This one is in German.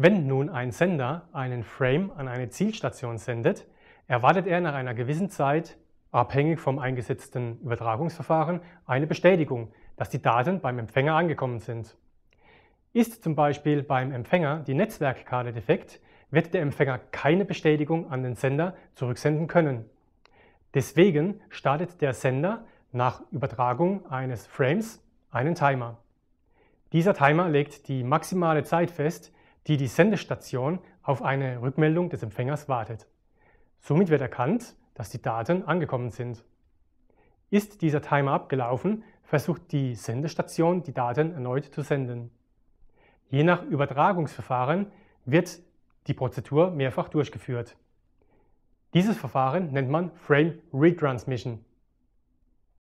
Wenn nun ein Sender einen Frame an eine Zielstation sendet, erwartet er nach einer gewissen Zeit, abhängig vom eingesetzten Übertragungsverfahren, eine Bestätigung, dass die Daten beim Empfänger angekommen sind. Ist zum Beispiel beim Empfänger die Netzwerkkarte defekt, wird der Empfänger keine Bestätigung an den Sender zurücksenden können. Deswegen startet der Sender nach Übertragung eines Frames einen Timer. Dieser Timer legt die maximale Zeit fest, die die Sendestation auf eine Rückmeldung des Empfängers wartet. Somit wird erkannt, dass die Daten angekommen sind. Ist dieser Timer abgelaufen, versucht die Sendestation, die Daten erneut zu senden. Je nach Übertragungsverfahren wird die Prozedur mehrfach durchgeführt. Dieses Verfahren nennt man Frame Retransmission.